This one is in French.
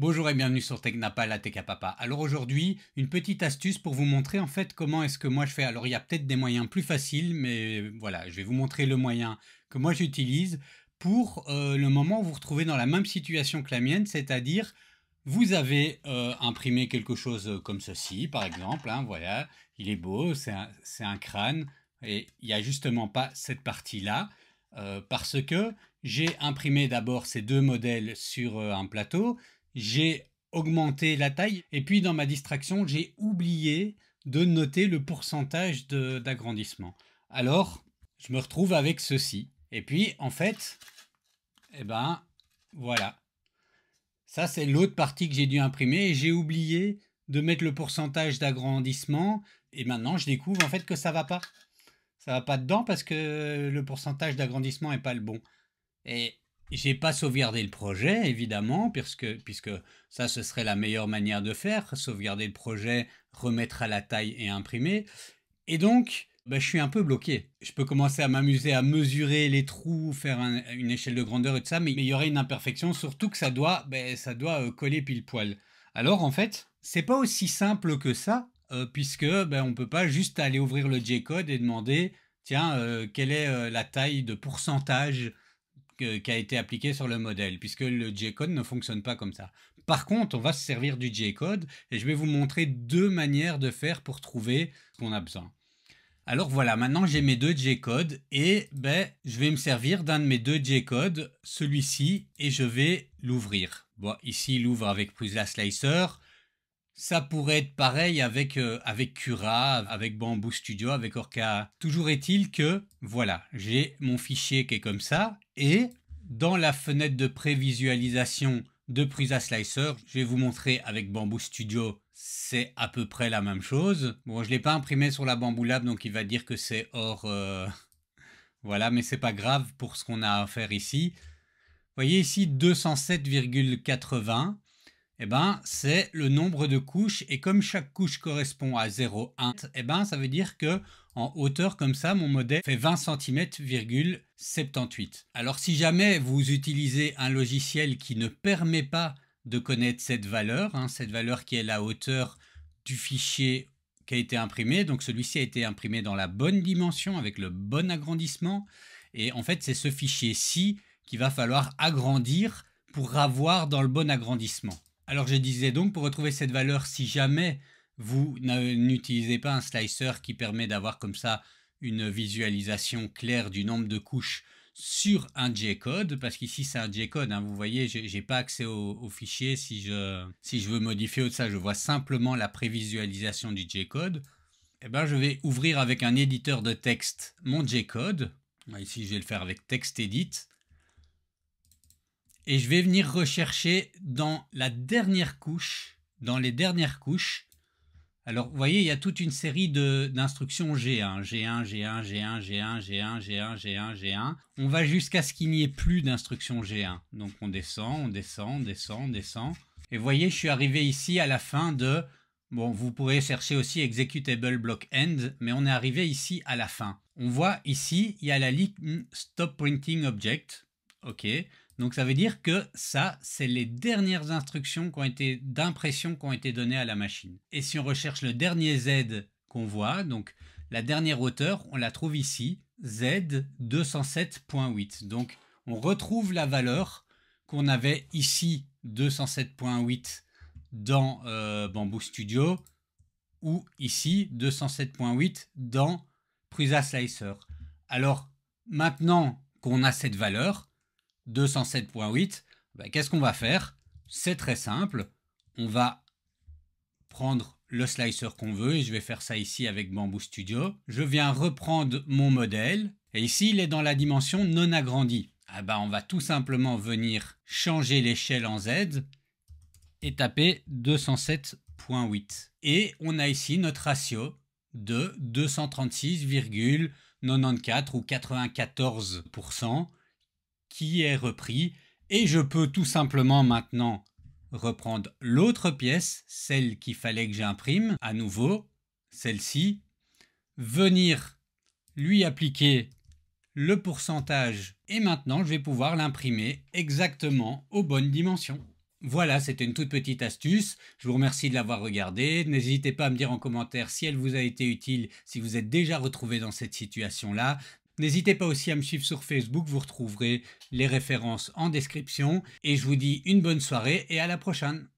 Bonjour et bienvenue sur Technapa, la Papa. Alors aujourd'hui, une petite astuce pour vous montrer en fait comment est-ce que moi je fais. Alors il y a peut-être des moyens plus faciles, mais voilà, je vais vous montrer le moyen que moi j'utilise pour euh, le moment où vous vous retrouvez dans la même situation que la mienne, c'est-à-dire vous avez euh, imprimé quelque chose comme ceci, par exemple, hein, voilà, il est beau, c'est un, crâne, et il n'y a justement pas cette partie-là, euh, parce que j'ai imprimé d'abord ces deux modèles sur un plateau, j'ai augmenté la taille. Et puis dans ma distraction, j'ai oublié de noter le pourcentage d'agrandissement. Alors, je me retrouve avec ceci. Et puis, en fait, eh ben, voilà. Ça, c'est l'autre partie que j'ai dû imprimer et j'ai oublié de mettre le pourcentage d'agrandissement. Et maintenant, je découvre en fait que ça va pas. Ça va pas dedans parce que le pourcentage d'agrandissement est pas le bon. Et j'ai pas sauvegardé le projet, évidemment, puisque, puisque ça, ce serait la meilleure manière de faire, sauvegarder le projet, remettre à la taille et imprimer. Et donc, bah, je suis un peu bloqué. Je peux commencer à m'amuser à mesurer les trous, faire une échelle de grandeur et tout ça, mais il y aurait une imperfection, surtout que ça doit, bah, ça doit euh, coller pile poil. Alors en fait, c'est pas aussi simple que ça, euh, puisque ben on peut pas juste aller ouvrir le J-code et demander, tiens, euh, quelle est la taille de pourcentage qui a été appliqué sur le modèle, puisque le J-code ne fonctionne pas comme ça. Par contre, on va se servir du J-code et je vais vous montrer deux manières de faire pour trouver ce qu'on a besoin. Alors voilà, maintenant j'ai mes deux J-codes et ben, je vais me servir d'un de mes deux J-codes, celui-ci, et je vais l'ouvrir. Bon, ici il ouvre avec la Slicer. Ça pourrait être pareil avec, euh, avec Cura, avec Bamboo Studio, avec Orca. Toujours est-il que, voilà, j'ai mon fichier qui est comme ça, et dans la fenêtre de prévisualisation de Prusa Slicer, je vais vous montrer avec Bamboo Studio, c'est à peu près la même chose. Bon, je ne l'ai pas imprimé sur la Bamboo Lab, donc il va dire que c'est hors... Euh, voilà, mais c'est pas grave pour ce qu'on a à faire ici. Vous voyez ici 207,80 eh ben, c'est le nombre de couches. Et comme chaque couche correspond à 0,1, eh ben, ça veut dire que en hauteur comme ça, mon modèle fait 20 cm,78. Alors si jamais vous utilisez un logiciel qui ne permet pas de connaître cette valeur, hein, cette valeur qui est la hauteur du fichier qui a été imprimé, donc celui-ci a été imprimé dans la bonne dimension avec le bon agrandissement, et en fait c'est ce fichier-ci qu'il va falloir agrandir pour avoir dans le bon agrandissement. Alors je disais donc, pour retrouver cette valeur, si jamais vous n'utilisez pas un slicer qui permet d'avoir comme ça une visualisation claire du nombre de couches sur un J-code, parce qu'ici c'est un J-code, hein, vous voyez, n'ai pas accès au, fichier si je, veux modifier ou ça, je vois simplement la prévisualisation du J-code. Eh ben, je vais ouvrir avec un éditeur de texte mon J-code. Ici, je vais le faire avec TextEdit et je vais venir rechercher dans la dernière couche, dans les dernières couches. Alors, vous voyez, il y a toute une série d'instructions G1, G1, G1, G1, G1, G1, G1, G1, G1. On va jusqu'à ce qu'il n'y ait plus d'instructions G1. Donc, on descend, on descend, on descend, on descend. Et vous voyez, je suis arrivé ici à la fin de... Bon, vous pourrez chercher aussi executable block end, mais on est arrivé ici à la fin. On voit ici, il y a la ligne stop printing object. OK. Donc ça veut dire que ça, c'est les dernières instructions d'impression qui ont été données à la machine. Et si on recherche le dernier Z qu'on voit, donc la dernière hauteur, on la trouve ici, Z 207.8. Donc on retrouve la valeur qu'on avait ici 207.8 dans euh, Bamboo Studio ou ici 207.8 dans Prusa Slicer. Alors maintenant qu'on a cette valeur, 207.8, ben, qu'est-ce qu'on va faire C'est très simple. On va prendre le slicer qu'on veut et je vais faire ça ici avec Bamboo Studio. Je viens reprendre mon modèle et ici il est dans la dimension non agrandie. Ah ben, on va tout simplement venir changer l'échelle en Z et taper 207.8. Et on a ici notre ratio de 236,94 ou 94% qui est repris et je peux tout simplement maintenant reprendre l'autre pièce, celle qu'il fallait que j'imprime à nouveau, celle-ci, venir lui appliquer le pourcentage et maintenant je vais pouvoir l'imprimer exactement aux bonnes dimensions. Voilà, c'était une toute petite astuce. Je vous remercie de l'avoir regardée. N'hésitez pas à me dire en commentaire si elle vous a été utile, si vous êtes déjà retrouvé dans cette situation-là. N'hésitez pas aussi à me suivre sur Facebook, vous retrouverez les références en description. Et je vous dis une bonne soirée et à la prochaine.